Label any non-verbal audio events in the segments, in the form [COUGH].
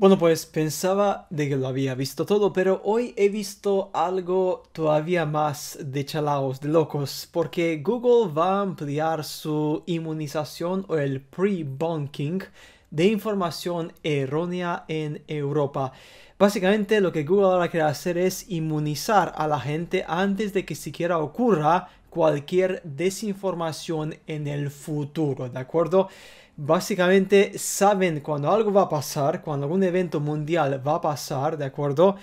Bueno, pues pensaba de que lo había visto todo, pero hoy he visto algo todavía más de chalaos, de locos, porque Google va a ampliar su inmunización o el pre-bunking de información errónea en Europa. Básicamente lo que Google ahora quiere hacer es inmunizar a la gente antes de que siquiera ocurra cualquier desinformación en el futuro, ¿de acuerdo? Básicamente saben cuando algo va a pasar, cuando algún evento mundial va a pasar, ¿de acuerdo?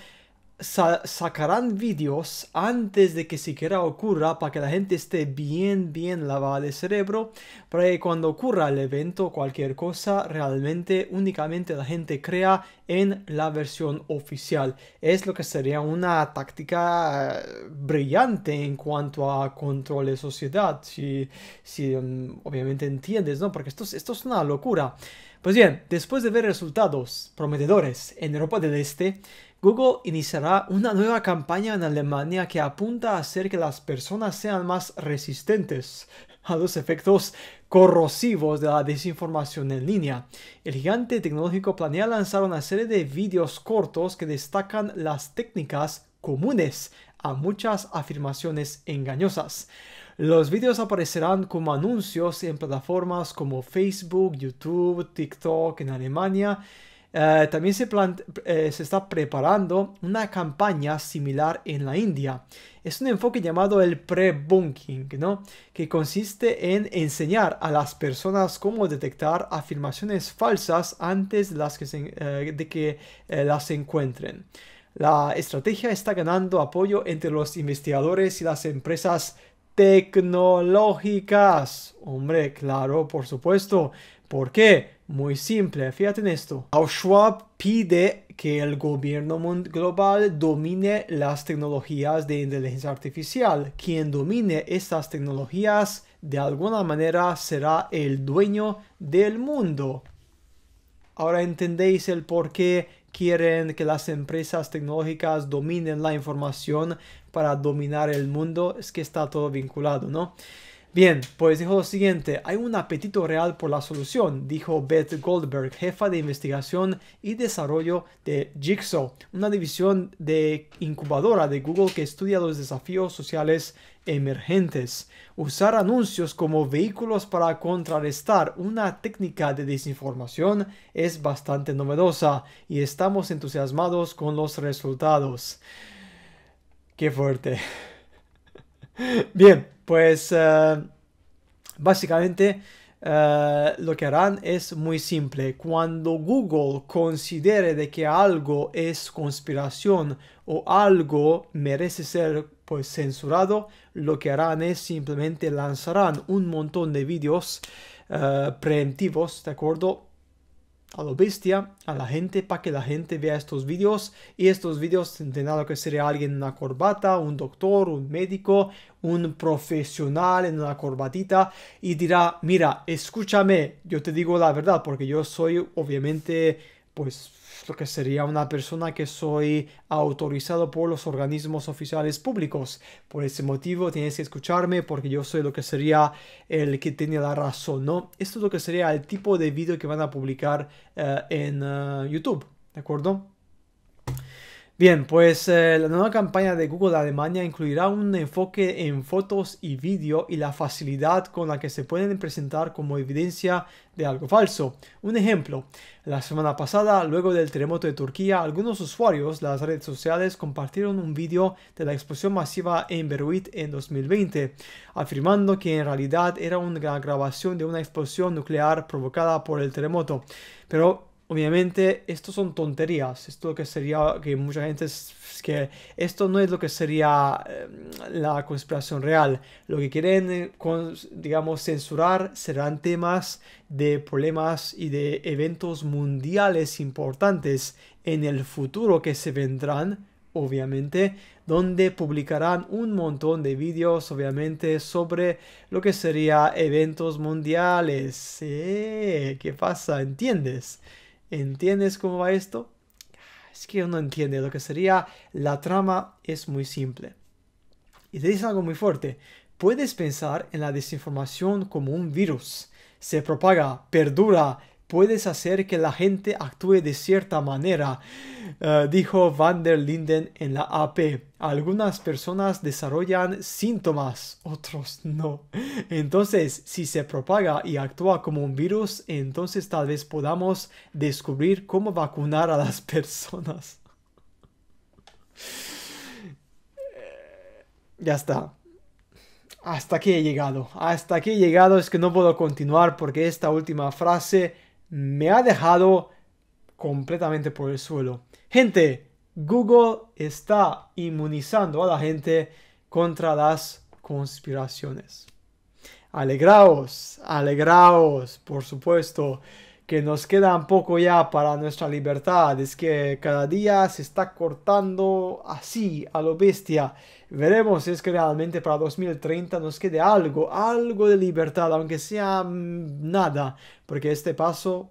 sacarán vídeos antes de que siquiera ocurra para que la gente esté bien, bien lavada de cerebro, para que cuando ocurra el evento, cualquier cosa, realmente únicamente la gente crea en la versión oficial. Es lo que sería una táctica eh, brillante en cuanto a control de sociedad, si, si mm, obviamente entiendes, ¿no? Porque esto, esto es una locura. Pues bien, después de ver resultados prometedores en Europa del Este, Google iniciará una nueva campaña en Alemania que apunta a hacer que las personas sean más resistentes a los efectos corrosivos de la desinformación en línea. El gigante tecnológico planea lanzar una serie de vídeos cortos que destacan las técnicas comunes a muchas afirmaciones engañosas. Los vídeos aparecerán como anuncios en plataformas como Facebook, YouTube, TikTok en Alemania eh, también eh, se, está preparando una campaña similar en la India. Es un enfoque llamado el pre-bunking, ¿no? que consiste en enseñar a las personas cómo detectar afirmaciones falsas antes que, eh, de que las encuentren. La estrategia está ganando apoyo entre los investigadores y las empresas tecnológicas. Hombre, claro, por supuesto. ¿Por qué? Muy simple, fíjate en esto. Schwab pide que el gobierno global domine las tecnologías de inteligencia artificial. Quien domine estas tecnologías de alguna manera será el dueño del mundo. Ahora entendéis el por qué quieren que las empresas tecnológicas dominen la información para dominar el mundo, es que está todo vinculado, ¿no? Bien, pues dijo lo siguiente, hay un apetito real por la solución, dijo Beth Goldberg, jefa de investigación y desarrollo de Jigsaw, una división de incubadora de Google que estudia los desafíos sociales emergentes. Usar anuncios como vehículos para contrarrestar una técnica de desinformación es bastante novedosa y estamos entusiasmados con los resultados. Qué fuerte. Bien, pues eh, básicamente eh, lo que harán es muy simple. Cuando Google considere de que algo es conspiración o algo merece ser pues censurado, lo que harán es simplemente lanzarán un montón de vídeos preventivos, eh, preemptivos, ¿de acuerdo? a lo bestia a la gente para que la gente vea estos vídeos y estos vídeos tendrán que ser alguien en una corbata, un doctor, un médico, un profesional en una corbatita y dirá, mira, escúchame, yo te digo la verdad porque yo soy obviamente pues lo que sería una persona que soy autorizado por los organismos oficiales públicos. Por ese motivo tienes que escucharme porque yo soy lo que sería el que tiene la razón, ¿no? Esto es lo que sería el tipo de vídeo que van a publicar eh, en eh, YouTube, ¿de acuerdo? Bien, pues eh, la nueva campaña de Google de Alemania incluirá un enfoque en fotos y vídeo y la facilidad con la que se pueden presentar como evidencia de algo falso. Un ejemplo, la semana pasada, luego del terremoto de Turquía, algunos usuarios de las redes sociales compartieron un vídeo de la explosión masiva en Beruit en 2020, afirmando que en realidad era una grabación de una explosión nuclear provocada por el terremoto. Pero Obviamente, esto son tonterías. Esto que sería que mucha gente que esto no es lo que sería em, la conspiración real. Lo que quieren, eh, digamos, censurar serán temas de problemas y de eventos mundiales importantes en el futuro que se vendrán, obviamente, donde publicarán un montón de vídeos, obviamente, sobre lo que sería eventos mundiales. ¿Qué pasa? ¿Entiendes? ¿Entiendes cómo va esto? Ah, es que uno entiende, lo que sería la trama es muy simple. Y te dice algo muy fuerte, puedes pensar en la desinformación como un virus. Se propaga, perdura, puedes hacer que la gente actúe de cierta manera, eh, dijo van der Linden en la AP. Algunas personas desarrollan síntomas, otros no. Entonces, si se propaga y actúa como un virus, entonces tal vez podamos descubrir cómo vacunar a las [LAUGHS] personas. Eh, ya está. Hasta aquí he llegado. Hasta aquí he llegado. Es que no puedo continuar porque esta última frase me ha dejado completamente por el suelo. Gente, Google está inmunizando a la gente contra las conspiraciones. Alegraos, alegraos, por supuesto que nos queda un poco ya para nuestra libertad. Es que cada día se está cortando así, a lo bestia. Veremos si es que realmente para 2030 nos quede algo, algo de libertad, aunque sea mm, nada, porque este paso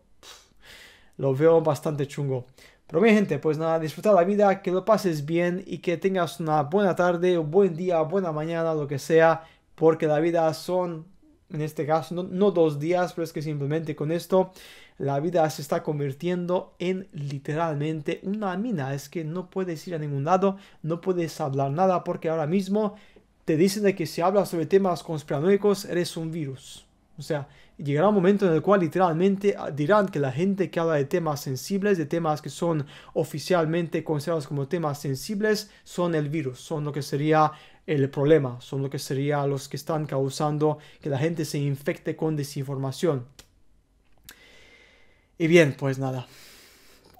lo veo bastante chungo. Pero mi gente, pues nada, disfruta la vida, que lo pases bien y que tengas una buena tarde, un buen día, buena mañana, lo que sea, porque la vida son, en este caso, no, no dos días, pero es que simplemente con esto la vida se está convirtiendo en literalmente una mina. Es que no puedes ir a ningún lado, no puedes hablar nada porque ahora mismo te dicen de que si hablas sobre temas conspiranoicos eres un virus. O sea, llegará un momento en el cual literalmente ah, dirán que la gente que habla de temas sensibles, de temas que son oficialmente considerados como temas sensibles, son el virus, son lo que sería el problema, son lo que sería los que están causando que la gente se infecte con desinformación. Y bien, pues nada.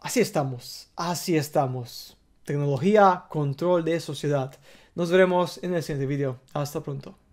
Así estamos, así estamos. Tecnología, control de sociedad. Nos veremos en el siguiente video. Hasta pronto.